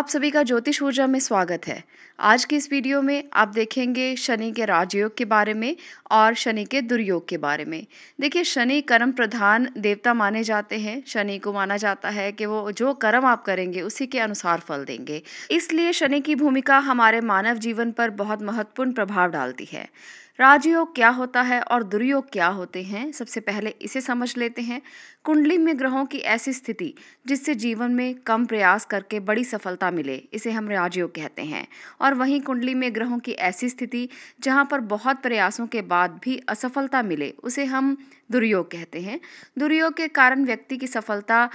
आप सभी का ज्योतिष ऊर्जा में स्वागत है आज की इस वीडियो में आप देखेंगे शनि के राजयोग के बारे में और शनि के दुर्योग के बारे में देखिए शनि कर्म प्रधान देवता माने जाते हैं शनि को माना जाता है कि वो जो कर्म आप करेंगे उसी के अनुसार फल देंगे इसलिए शनि की भूमिका हमारे मानव जीवन पर बहुत महत्वपूर्ण प्रभाव डालती है राजयोग क्या होता है और दुर्योग क्या होते हैं सबसे पहले इसे समझ लेते हैं कुंडली में ग्रहों की ऐसी स्थिति जिससे जीवन में कम प्रयास करके बड़ी सफलता मिले इसे हम राजयोग कहते हैं और वहीं कुंडली में ग्रहों की ऐसी स्थिति जहां पर बहुत प्रयासों के बाद भी असफलता मिले उसे हम दुर्योग कहते हैं दुर्योग के कारण व्यक्ति की सफलता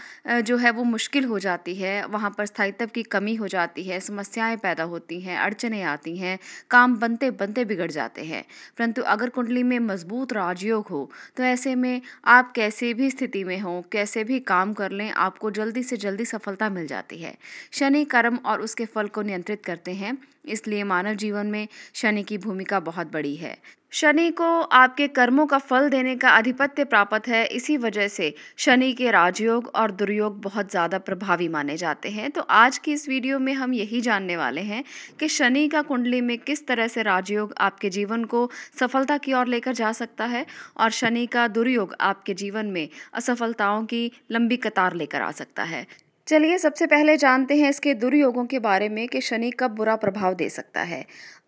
जो है वो मुश्किल हो जाती है वहाँ पर स्थायित्व की कमी हो जाती है समस्याएं पैदा होती हैं अड़चने आती हैं काम बनते बनते बिगड़ जाते हैं परंतु अगर कुंडली में मजबूत राजयोग हो तो ऐसे में आप कैसे भी स्थिति में हों कैसे भी काम कर लें आपको जल्दी से जल्दी सफलता मिल जाती है शनि कर्म और उसके फल को नियंत्रित करते हैं इसलिए मानव जीवन में शनि की भूमिका बहुत बड़ी है शनि को आपके कर्मों का फल देने का आधिपत्य प्राप्त है इसी वजह से शनि के राजयोग और दुर्योग बहुत ज़्यादा प्रभावी माने जाते हैं तो आज की इस वीडियो में हम यही जानने वाले हैं कि शनि का कुंडली में किस तरह से राजयोग आपके जीवन को सफलता की ओर लेकर जा सकता है और शनि का दुर्योग आपके जीवन में असफलताओं की लंबी कतार लेकर आ सकता है चलिए सबसे पहले जानते हैं इसके दुर्योगों के बारे में कि शनि कब बुरा प्रभाव दे सकता है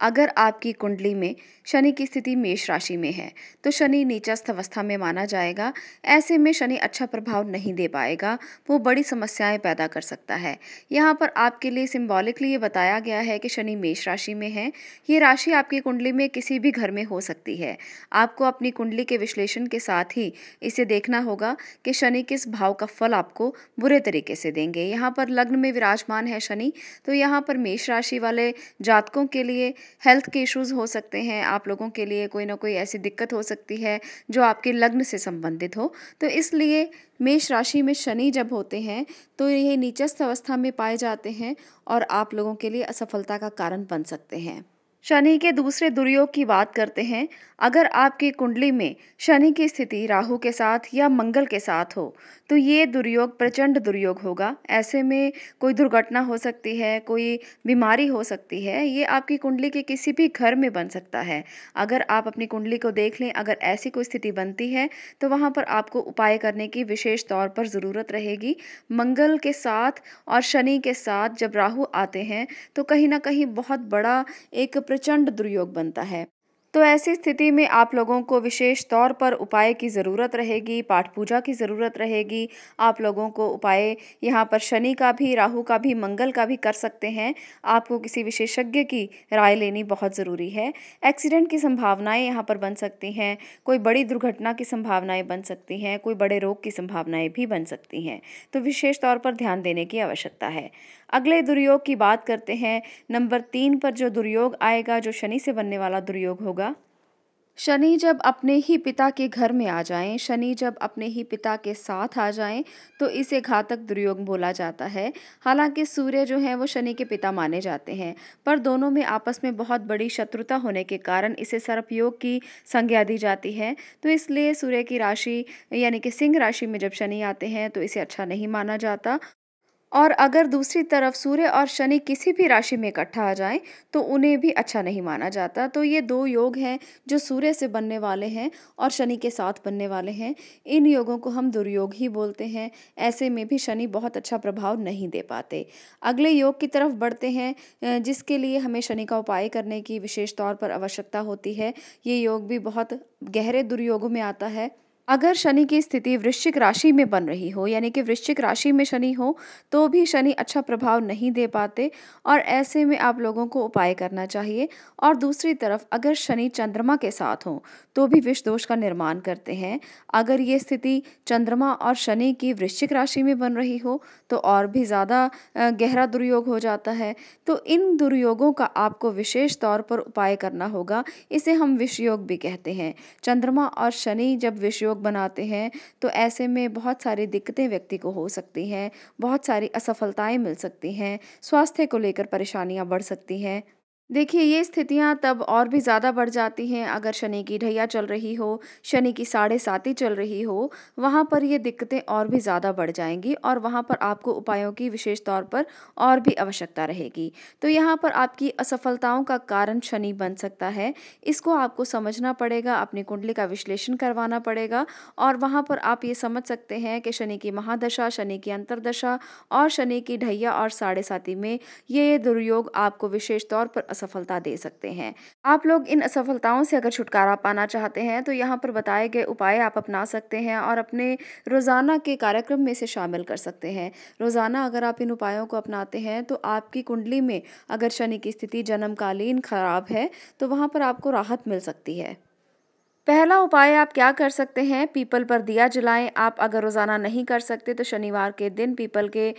अगर आपकी कुंडली में शनि की स्थिति मेष राशि में है तो शनि नीचस्थ अवस्था में माना जाएगा ऐसे में शनि अच्छा प्रभाव नहीं दे पाएगा वो बड़ी समस्याएं पैदा कर सकता है यहाँ पर आपके लिए सिम्बॉलिकली ये बताया गया है कि शनि मेष राशि में है ये राशि आपकी कुंडली में किसी भी घर में हो सकती है आपको अपनी कुंडली के विश्लेषण के साथ ही इसे देखना होगा कि शनि किस भाव का फल आपको बुरे तरीके से देंगे करेंगे यहाँ पर लग्न में विराजमान है शनि तो यहाँ पर मेष राशि वाले जातकों के लिए हेल्थ के इश्यूज़ हो सकते हैं आप लोगों के लिए कोई ना कोई ऐसी दिक्कत हो सकती है जो आपके लग्न से संबंधित हो तो इसलिए मेष राशि में शनि जब होते हैं तो ये नीचस्थ अवस्था में पाए जाते हैं और आप लोगों के लिए असफलता का कारण बन सकते हैं शनि के दूसरे दुर्योग की बात करते हैं अगर आपकी कुंडली में शनि की स्थिति राहु के साथ या मंगल के साथ हो तो ये दुर्योग प्रचंड दुर्योग होगा ऐसे में कोई दुर्घटना हो सकती है कोई बीमारी हो सकती है ये आपकी कुंडली के किसी भी घर में बन सकता है अगर आप अपनी कुंडली को देख लें अगर ऐसी कोई स्थिति बनती है तो वहाँ पर आपको उपाय करने की विशेष तौर पर ज़रूरत रहेगी मंगल के साथ और शनि के साथ जब राहु आते हैं तो कहीं ना कहीं बहुत बड़ा एक प्रचंड दुर्योग बनता है तो ऐसी स्थिति में आप लोगों को विशेष तौर पर उपाय की ज़रूरत रहेगी पाठ पूजा की ज़रूरत रहेगी आप लोगों को उपाय यहाँ पर शनि का भी राहु का भी मंगल का भी कर सकते हैं आपको किसी विशेषज्ञ की राय लेनी बहुत ज़रूरी है एक्सीडेंट की संभावनाएं यहाँ पर बन सकती हैं कोई बड़ी दुर्घटना की संभावनाएँ बन सकती हैं कोई बड़े रोग की संभावनाएँ भी बन सकती हैं तो विशेष तौर पर ध्यान देने की आवश्यकता है अगले दुर्योग की बात करते हैं नंबर तीन पर जो दुर्योग आएगा जो शनि से बनने वाला दुर्योग होगा होगा शनि जब अपने ही पिता के घर में आ जाएं, शनि जब अपने ही पिता के साथ आ जाएं, तो इसे घातक दुर्योग बोला जाता है हालांकि सूर्य जो है वो शनि के पिता माने जाते हैं पर दोनों में आपस में बहुत बड़ी शत्रुता होने के कारण इसे सर्पयोग की संज्ञा दी जाती है तो इसलिए सूर्य की राशि यानी कि सिंह राशि में जब शनि आते हैं तो इसे अच्छा नहीं माना जाता और अगर दूसरी तरफ सूर्य और शनि किसी भी राशि में इकट्ठा आ जाएं तो उन्हें भी अच्छा नहीं माना जाता तो ये दो योग हैं जो सूर्य से बनने वाले हैं और शनि के साथ बनने वाले हैं इन योगों को हम दुर्योग ही बोलते हैं ऐसे में भी शनि बहुत अच्छा प्रभाव नहीं दे पाते अगले योग की तरफ बढ़ते हैं जिसके लिए हमें शनि का उपाय करने की विशेष तौर पर आवश्यकता होती है ये योग भी बहुत गहरे दुर्योगों में आता है अगर शनि की स्थिति वृश्चिक राशि में बन रही हो यानी कि वृश्चिक राशि में शनि हो तो भी शनि अच्छा प्रभाव नहीं दे पाते और ऐसे में आप लोगों को उपाय करना चाहिए और दूसरी तरफ अगर शनि चंद्रमा के साथ हो तो भी विष दोष का निर्माण करते हैं अगर ये स्थिति चंद्रमा और शनि की वृश्चिक राशि में बन रही हो तो और भी ज़्यादा गहरा दुर्योग हो जाता है तो इन दुर्योगों का आपको विशेष तौर पर उपाय करना होगा इसे हम विषयोग भी कहते हैं चंद्रमा और शनि जब विषयोग लोग बनाते हैं तो ऐसे में बहुत सारी दिक्कतें व्यक्ति को हो सकती हैं बहुत सारी असफलताएं मिल सकती हैं स्वास्थ्य को लेकर परेशानियां बढ़ सकती हैं देखिए ये स्थितियाँ तब और भी ज़्यादा बढ़ जाती हैं अगर शनि की ढैया चल रही हो शनि की साढ़े साती चल रही हो वहाँ पर ये दिक्कतें और भी ज़्यादा बढ़ जाएंगी और वहाँ पर आपको उपायों की विशेष तौर पर और भी आवश्यकता रहेगी तो यहाँ पर आपकी असफलताओं का कारण शनि बन सकता है इसको आपको समझना पड़ेगा अपनी कुंडली का विश्लेषण करवाना पड़ेगा और वहाँ पर आप ये समझ सकते हैं कि शनि की महादशा शनि की अंतरदशा और शनि की ढैया और साढ़े साथी में ये दुर्योग आपको विशेष तौर पर असफलता दे सकते हैं आप लोग इन असफलताओं से अगर छुटकारा पाना चाहते हैं तो यहाँ पर बताए गए उपाय आप अपना सकते हैं और अपने रोज़ाना के कार्यक्रम में से शामिल कर सकते हैं रोज़ाना अगर आप इन उपायों को अपनाते हैं तो आपकी कुंडली में अगर शनि की स्थिति जन्मकालीन खराब है तो वहाँ पर आपको राहत मिल सकती है पहला उपाय आप क्या कर सकते हैं पीपल पर दिया जलाएं आप अगर रोज़ाना नहीं कर सकते तो शनिवार के दिन पीपल के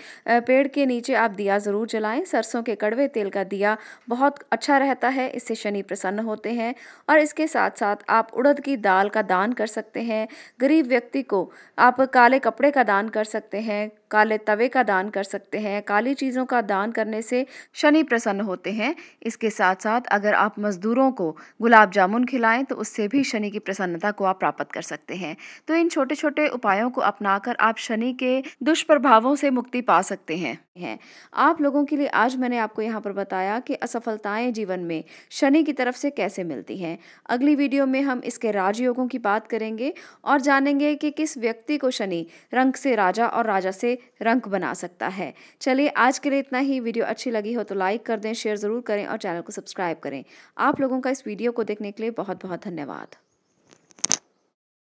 पेड़ के नीचे आप दिया ज़रूर जलाएं सरसों के कड़वे तेल का दिया बहुत अच्छा रहता है इससे शनि प्रसन्न होते हैं और इसके साथ साथ आप उड़द की दाल का दान कर सकते हैं गरीब व्यक्ति को आप काले कपड़े का दान कर सकते हैं काले तवे का दान कर सकते हैं काली चीज़ों का दान करने से शनि प्रसन्न होते हैं इसके साथ साथ अगर आप मज़दूरों को गुलाब जामुन खिलाएं तो उससे भी शनि की प्रसन्नता को आप प्राप्त कर सकते हैं तो इन छोटे छोटे उपायों को अपनाकर आप शनि के दुष्प्रभावों से मुक्ति पा सकते हैं हैं आप लोगों के लिए आज मैंने आपको यहाँ पर बताया कि असफलताएं जीवन में शनि की तरफ से कैसे मिलती हैं अगली वीडियो में हम इसके राजयोगों की बात करेंगे और जानेंगे कि किस व्यक्ति को शनि रंग से राजा और राजा से रंग बना सकता है चलिए आज के लिए इतना ही वीडियो अच्छी लगी हो तो लाइक कर दें शेयर ज़रूर करें और चैनल को सब्सक्राइब करें आप लोगों का इस वीडियो को देखने के लिए बहुत बहुत धन्यवाद